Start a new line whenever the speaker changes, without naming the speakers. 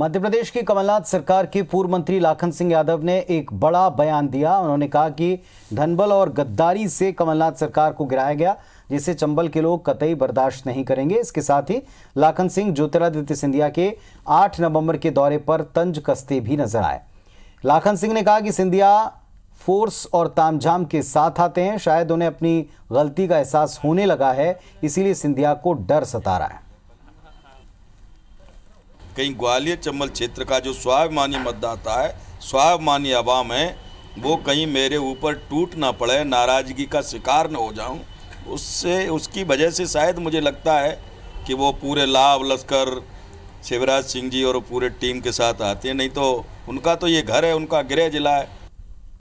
मध्य प्रदेश की कमलनाथ सरकार के पूर्व मंत्री लाखन सिंह यादव ने एक बड़ा बयान दिया उन्होंने कहा कि धनबल और गद्दारी से कमलनाथ सरकार को गिराया गया जिसे चंबल के लोग कतई बर्दाश्त नहीं करेंगे इसके साथ ही लाखन सिंह ज्योतिरादित्य सिंधिया के 8 नवंबर के दौरे पर तंज कसते भी नजर आए लाखन सिंह ने कहा कि सिंधिया फोर्स और तामझाम के साथ आते हैं शायद उन्हें अपनी गलती का एहसास होने लगा है इसीलिए सिंधिया को डर सता रहा है
कहीं ग्वालियर चंबल क्षेत्र का जो स्वाभिमानी मतदाता है स्वाभिमानी आवाम है वो कहीं मेरे ऊपर टूट ना पड़े नाराज़गी का शिकार ना हो जाऊं उससे उसकी वजह से शायद मुझे लगता है कि वो पूरे लाभ लश्कर शिवराज सिंह जी और पूरे टीम के साथ आते हैं नहीं तो उनका तो ये घर है उनका गृह जिला है